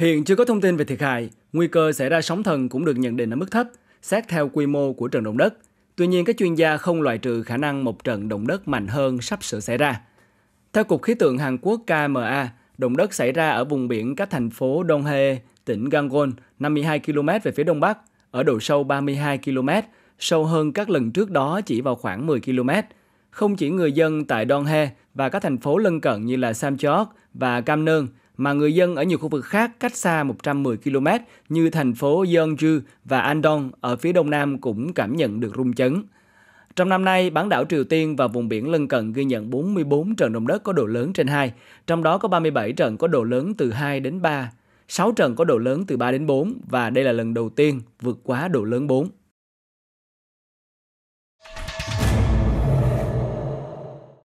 Hiện chưa có thông tin về thiệt hại, nguy cơ xảy ra sóng thần cũng được nhận định ở mức thấp, xét theo quy mô của trận động đất. Tuy nhiên, các chuyên gia không loại trừ khả năng một trận động đất mạnh hơn sắp sửa xảy ra. Theo Cục Khí tượng Hàn Quốc KMA, động đất xảy ra ở vùng biển cách thành phố Donghae, tỉnh Gangwon, 52 km về phía đông bắc, ở độ sâu 32 km, sâu hơn các lần trước đó chỉ vào khoảng 10 km. Không chỉ người dân tại Donghae và các thành phố lân cận như là Samcheok và Cam mà người dân ở nhiều khu vực khác cách xa 110 km như thành phố Yeongju và Andong ở phía đông nam cũng cảm nhận được rung chấn. Trong năm nay, bán đảo Triều Tiên và vùng biển lân cận ghi nhận 44 trận động đất có độ lớn trên 2, trong đó có 37 trận có độ lớn từ 2 đến 3, 6 trận có độ lớn từ 3 đến 4 và đây là lần đầu tiên vượt quá độ lớn 4.